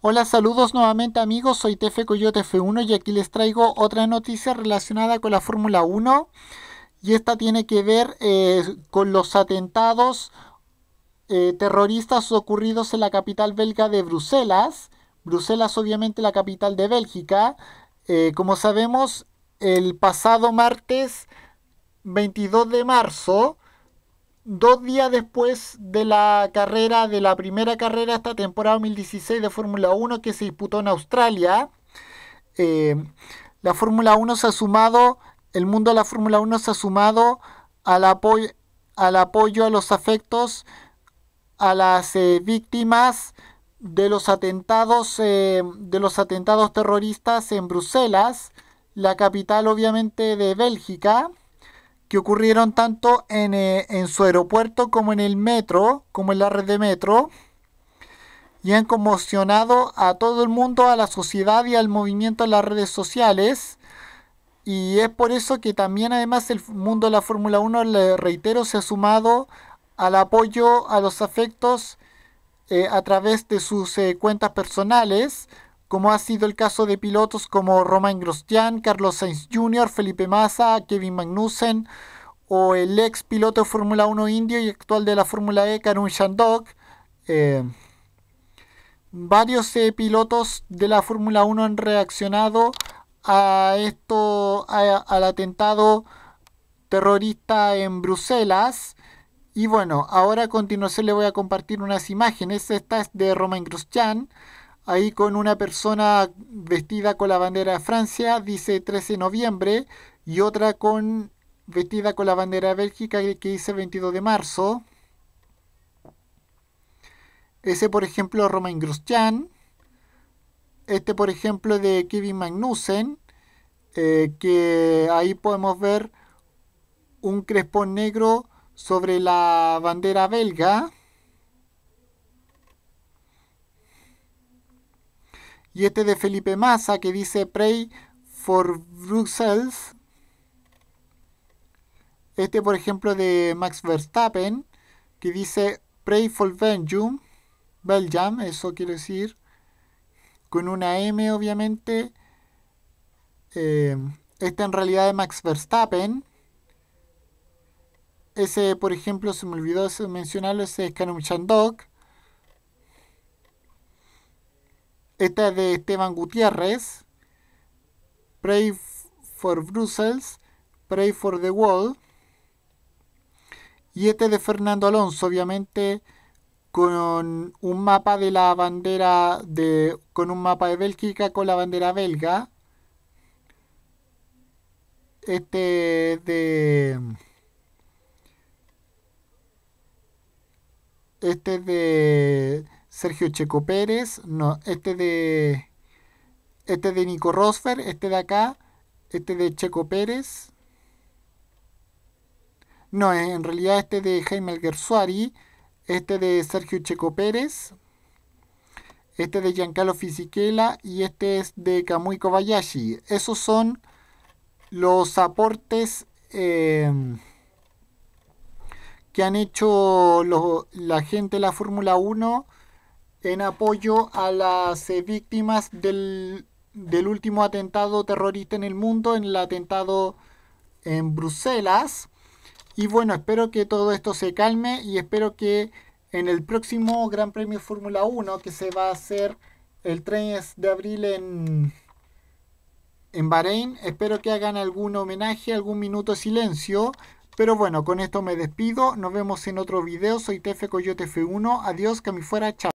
Hola, saludos nuevamente amigos, soy Tefe Coyote F1 y aquí les traigo otra noticia relacionada con la Fórmula 1 y esta tiene que ver eh, con los atentados eh, terroristas ocurridos en la capital belga de Bruselas. Bruselas obviamente la capital de Bélgica. Eh, como sabemos, el pasado martes 22 de marzo dos días después de la carrera, de la primera carrera esta temporada 2016 de Fórmula 1 que se disputó en Australia. Eh, la Fórmula 1 se ha sumado, el mundo de la Fórmula 1 se ha sumado al, al apoyo a los afectos, a las eh, víctimas de los atentados eh, de los atentados terroristas en Bruselas, la capital obviamente de Bélgica que ocurrieron tanto eh, en, su aeropuerto como en el metro, como en la red de metro, y han conmocionado a todo el mundo, a la sociedad y al movimiento en las redes sociales. Y es por eso que también además el mundo de la Fórmula 1, le reitero, se ha sumado al apoyo a los afectos eh, a través de sus eh, cuentas personales, como ha sido el caso de pilotos como Romain Grosjean, Carlos Sainz Jr., Felipe Massa, Kevin Magnussen o el ex piloto de Fórmula 1 indio y actual de la Fórmula E, Karun Shandok. Eh, varios eh, pilotos de la Fórmula 1 han reaccionado a esto, al atentado terrorista en Bruselas. Y bueno, ahora a continuación le voy a compartir unas imágenes. Esta es de Romain Grosjean ahí con una persona vestida con la bandera de Francia, dice 13 de noviembre, y otra con vestida con la bandera de Bélgica que dice 22 de marzo. Ese, por ejemplo, Romain Grosjean. Este, por ejemplo, de Kevin Magnussen, eh, que ahí podemos ver un crespón negro sobre la bandera belga. Y este de Felipe Massa que dice Pray for Brussels. Este, por ejemplo, de Max Verstappen que dice Pray for Belgium. Belgium, eso quiero decir. Con una M, obviamente. este en realidad de Max Verstappen. Ese, por ejemplo, se me olvidó mencionarlo, ese es Canum Chandok. Este es de Esteban Gutiérrez. Pray for Brussels. Pray for the World. Y este es de Fernando Alonso, obviamente, con un mapa de la bandera de. con un mapa de Bélgica con la bandera belga. Este es de. Este es de Sergio Checo Pérez, no, este de este de Nico Rosfer, este de acá, este de Checo Pérez. No, eh, en realidad este de Jaime Gersuari, este de Sergio Checo Pérez, este de Giancarlo Fisichella y este es de Kamui Kobayashi. Esos son los aportes em, que han hecho la gente de la Fórmula 1 en apoyo a las eh, víctimas del, último atentado terrorista en el mundo, en el atentado en Bruselas. Y bueno, espero que todo esto se calme y espero que en el próximo Gran Premio Fórmula 1, que se va a hacer el 3 de abril en, en Bahrein, espero que hagan algún homenaje, algún minuto de silencio. Pero bueno, con esto me despido. Nos vemos en otro video. Soy Tefe Coyote F1. Adiós, que me fuera. Chao.